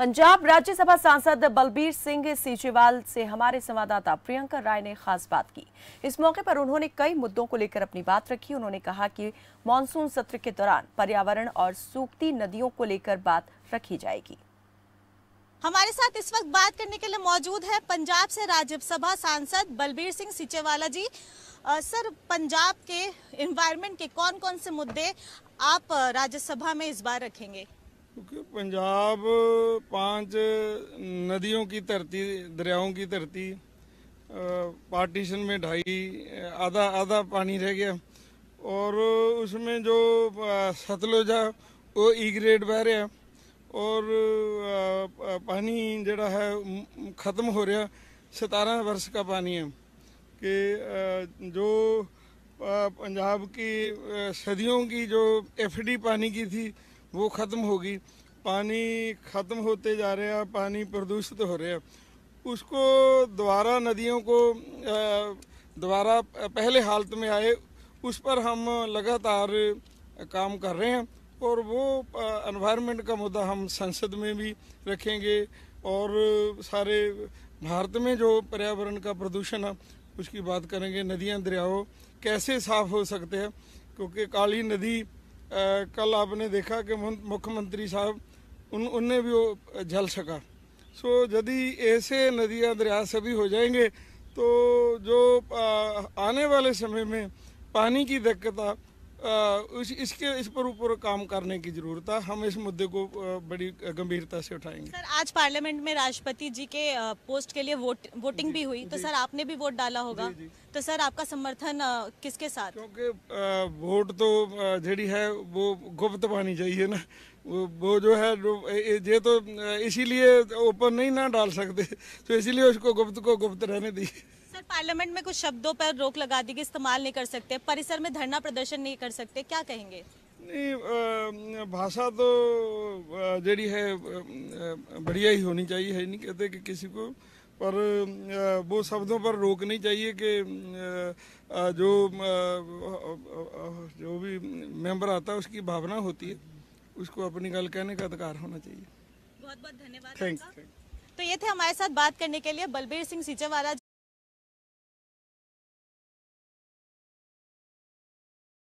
पंजाब राज्यसभा सांसद बलबीर सिंह सीचेवाल से हमारे संवाददाता प्रियंका राय ने खास बात की इस मौके पर उन्होंने कई मुद्दों को लेकर अपनी बात रखी उन्होंने कहा कि मानसून सत्र के दौरान पर्यावरण और सूखती नदियों को लेकर बात रखी जाएगी हमारे साथ इस वक्त बात करने के लिए मौजूद है पंजाब से राज्यसभा सांसद बलबीर सिंह सीचेवाला जी आ, सर पंजाब के इन्वायरमेंट के कौन कौन से मुद्दे आप राज्यसभा में इस बार रखेंगे क्योंकि पंजाब पांच नदियों की धरती दरियाओं की धरती पार्टीशन में ढाई आधा आधा पानी रह गया और उसमें जो सतलुज है वो ई e ग्रेड बह रहा और पानी जड़ा है ख़त्म हो रहा सतारह वर्ष का पानी है कि जो पंजाब की सदियों की जो एफडी पानी की थी वो ख़त्म होगी पानी ख़त्म होते जा रहा पानी प्रदूषित हो रहा उसको दोबारा नदियों को दोबारा पहले हालत में आए उस पर हम लगातार काम कर रहे हैं और वो एनवायरनमेंट का मुद्दा हम संसद में भी रखेंगे और सारे भारत में जो पर्यावरण का प्रदूषण है उसकी बात करेंगे नदियाँ दरियाओं कैसे साफ़ हो सकते हैं क्योंकि काली नदी कल आपने देखा कि मुख्यमंत्री साहब उन उनने भी वो झल सका सो यदि ऐसे नदियाँ दरिया सभी हो जाएंगे तो जो आने वाले समय में पानी की दिक्कत इस, इसके इस पर ऊपर काम करने की जरूरत है हम इस मुद्दे को बड़ी गंभीरता से उठाएंगे सर आज पार्लियामेंट में राष्ट्रपति जी के पोस्ट के लिए वोट वोटिंग भी हुई तो सर आपने भी वोट डाला होगा जी, जी। तो सर आपका समर्थन किसके साथ क्योंकि वोट तो जड़ी है वो गुप्त पानी चाहिए ना वो जो है ये तो इसीलिए ओपन नहीं ना डाल सकते तो इसीलिए उसको गुप्त को गुप्त रहने दी पार्लियामेंट में कुछ शब्दों पर रोक लगा दी कि इस्तेमाल नहीं कर सकते परिसर में धरना प्रदर्शन नहीं कर सकते क्या कहेंगे नहीं भाषा तो जड़ी है बढ़िया ही होनी चाहिए है नहीं कहते कि किसी को पर वो शब्दों पर रोक नहीं चाहिए कि जो जो भी मेंबर आता है उसकी भावना होती है उसको अपनी गल कहने का अधिकार होना चाहिए बहुत बहुत धन्यवाद थैंक तो ये थे हमारे साथ बात करने के लिए बलबीर सिंह सीचेवाला